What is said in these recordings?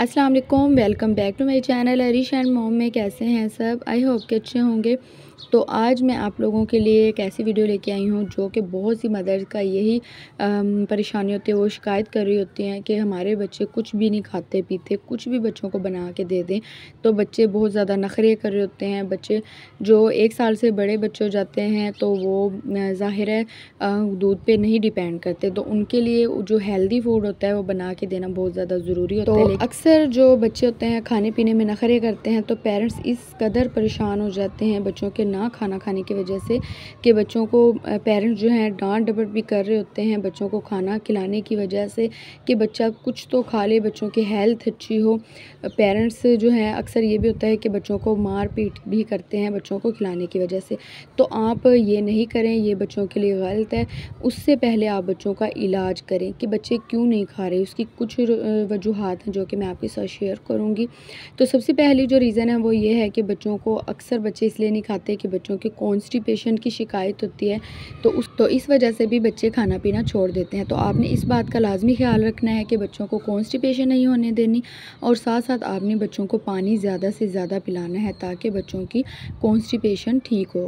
अस्सलाम वालेकुम welcome back to my channel Arish and mom में कैसे हैं सब आई होप के अच्छे होंगे तो आज मैं आप लोगों के लिए एक ऐसी वीडियो लेके आई हूँ जो कि बहुत सी मदर्स का यही परेशानी होती है वो शिकायत कर रही होती हैं कि हमारे बच्चे कुछ भी नहीं खाते पीते कुछ भी बच्चों को बना के दे दें तो बच्चे बहुत ज़्यादा नखरे कर रहे होते हैं बच्चे जो एक साल से बड़े बच्चे जाते हैं तो वो ज़ाहिर है दूध पर नहीं डिपेंड करते तो उनके लिए जो हेल्दी फूड होता है वो बना के देना बहुत ज़्यादा ज़रूरी होता है तो अक्सर जो बच्चे होते हैं खाने पीने में नखरे करते हैं तो पेरेंट्स इस कदर परेशान हो जाते हैं बच्चों के ना खाना खाने की वजह से कि बच्चों को पेरेंट्स जो हैं डांट डपट भी कर रहे होते हैं बच्चों को खाना खिलाने की वजह से कि बच्चा कुछ तो खा ले बच्चों की हेल्थ अच्छी हो पेरेंट्स जो हैं अक्सर ये भी होता है कि बच्चों को मार पीट भी करते हैं बच्चों को खिलाने की वजह से तो आप ये नहीं करें ये बच्चों के लिए गलत है उससे पहले आप बच्चों का इलाज करें कि बच्चे क्यों नहीं खा रहे उसकी कुछ वजूहत हैं जो कि मैं आपके साथ शेयर करूँगी तो सबसे पहली जो रीज़न है वो ये है कि बच्चों को अक्सर बच्चे इसलिए नहीं खाते कि बच्चों के कॉन्स्टिपेशन की शिकायत होती है तो उस तो इस वजह से भी बच्चे खाना पीना छोड़ देते हैं तो आपने इस बात का लाजमी ख्याल रखना है कि बच्चों को कॉन्स्टिपेशन नहीं होने देनी और साथ साथ आपने बच्चों को पानी ज़्यादा से ज़्यादा पिलाना है ताकि बच्चों की कॉन्स्टिपेशन ठीक हो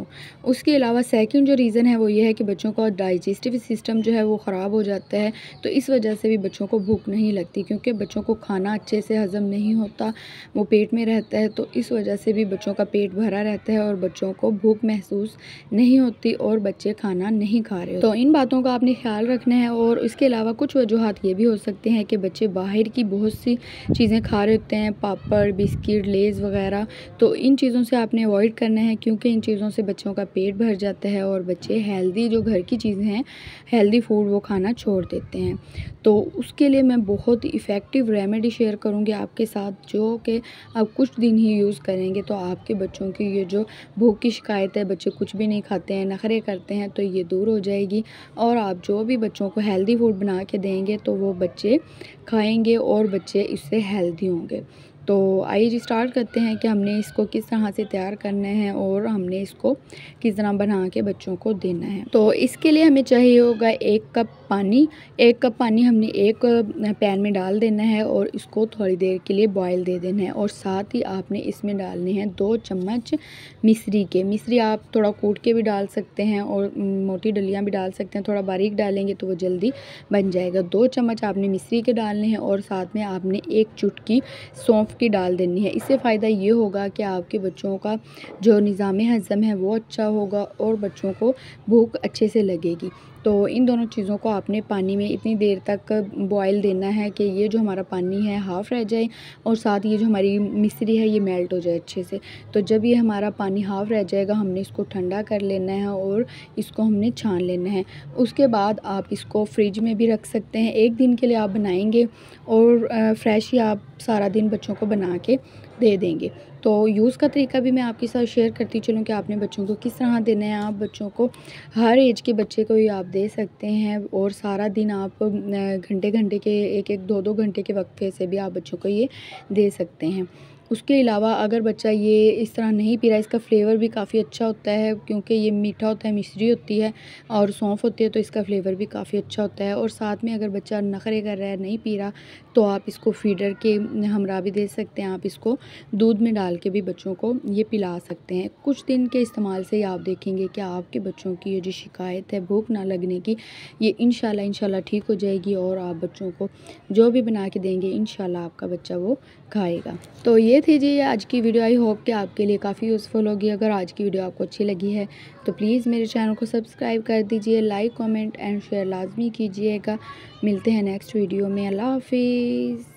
उसके अलावा सेकेंड जो रीज़न है वो ये है कि बच्चों का डाइजेस्टिव सिस्टम जो है वो ख़राब हो जाता है तो इस वजह से भी बच्चों को भूख नहीं लगती क्योंकि बच्चों को खाना अच्छे अच्छे से हज़म नहीं होता वो पेट में रहता है तो इस वजह से भी बच्चों का पेट भरा रहता है और बच्चों को भूख महसूस नहीं होती और बच्चे खाना नहीं खा रहे तो इन बातों का आपने ख्याल रखना है और इसके अलावा कुछ वजूहत ये भी हो सकते हैं कि बच्चे बाहर की बहुत सी चीज़ें खा रहे होते हैं पापड़ बिस्किट लेज़ वगैरह तो इन चीज़ों से आपने अवॉइड करना है क्योंकि इन चीज़ों से बच्चों का पेट भर जाता है और बच्चे हेल्दी जो घर की चीज़ें हैं हेल्दी फूड वो खाना छोड़ देते हैं तो उसके लिए मैं बहुत ही इफ़ेक्टिव रेमेडी शेयर करूँगी आपके साथ जो कि आप कुछ दिन ही यूज़ करेंगे तो आपके बच्चों की ये जो भूख की शिकायत है बच्चे कुछ भी नहीं खाते हैं नखरे करते हैं तो ये दूर हो जाएगी और आप जो भी बच्चों को हेल्दी फूड बना के देंगे तो वो बच्चे खाएँगे और बच्चे इससे हेल्दी होंगे तो आइए जी स्टार्ट करते हैं कि हमने इसको किस तरह से तैयार करना है और हमने इसको किस तरह बना के बच्चों को देना है तो इसके लिए हमें चाहिए होगा एक कप पानी एक कप पानी हमने एक पैन में डाल देना है और इसको थोड़ी देर के लिए बॉयल दे देना है और साथ ही आपने इसमें डालने हैं दो चम्मच मिश्री के मिश्री आप थोड़ा कूट के भी डाल सकते हैं और मोटी डलियाँ भी डाल सकते हैं थोड़ा बारीक डालेंगे तो वो जल्दी बन जाएगा दो चम्मच आपने मिश्री के डालने हैं और साथ में आपने एक चुटकी सौंफ की डाल देनी है इससे फ़ायदा ये होगा कि आपके बच्चों का जो निज़ाम हज़म है वो अच्छा होगा और बच्चों को भूख अच्छे से लगेगी तो इन दोनों चीज़ों को आपने पानी में इतनी देर तक बॉयल देना है कि ये जो हमारा पानी है हाफ़ रह जाए और साथ ये जो हमारी मिश्री है ये मेल्ट हो जाए अच्छे से तो जब ये हमारा पानी हाफ़ रह जाएगा हमने इसको ठंडा कर लेना है और इसको हमने छान लेना है उसके बाद आप इसको फ्रिज में भी रख सकते हैं एक दिन के लिए आप बनाएंगे और फ्रेश ही आप सारा दिन बच्चों को बना के दे देंगे तो यूज़ का तरीका भी मैं आपके साथ शेयर करती चलूँ कि आपने बच्चों को किस तरह देना है आप बच्चों को हर एज के बच्चे को ही आप दे सकते हैं और सारा दिन आप घंटे घंटे के एक एक दो दो घंटे के वक्फे से भी आप बच्चों को ये दे सकते हैं उसके अलावा अगर बच्चा ये इस तरह नहीं पी रहा इसका फ्लेवर भी काफ़ी अच्छा होता है क्योंकि ये मीठा होता है मिश्री होती है और सौंफ होती है तो इसका फ्लेवर भी काफ़ी अच्छा होता है और साथ में अगर बच्चा नखरे कर रहा है नहीं पी रहा तो आप इसको फीडर के हमरा भी दे सकते हैं आप इसको दूध में डाल डाल के भी बच्चों को ये पिला सकते हैं कुछ दिन के इस्तेमाल से ही आप देखेंगे कि आपके बच्चों की ये जो शिकायत है भूख ना लगने की ये इन शाला ठीक हो जाएगी और आप बच्चों को जो भी बना के देंगे इन आपका बच्चा वो खाएगा तो ये थी जी आज की वीडियो आई होप कि आपके लिए काफ़ी यूज़फुल होगी अगर आज की वीडियो आपको अच्छी लगी है तो प्लीज़ मेरे चैनल को सब्सक्राइब कर दीजिए लाइक कमेंट एंड शेयर लाजमी कीजिएगा मिलते हैं नेक्स्ट वीडियो में अल्लाह हाफिज़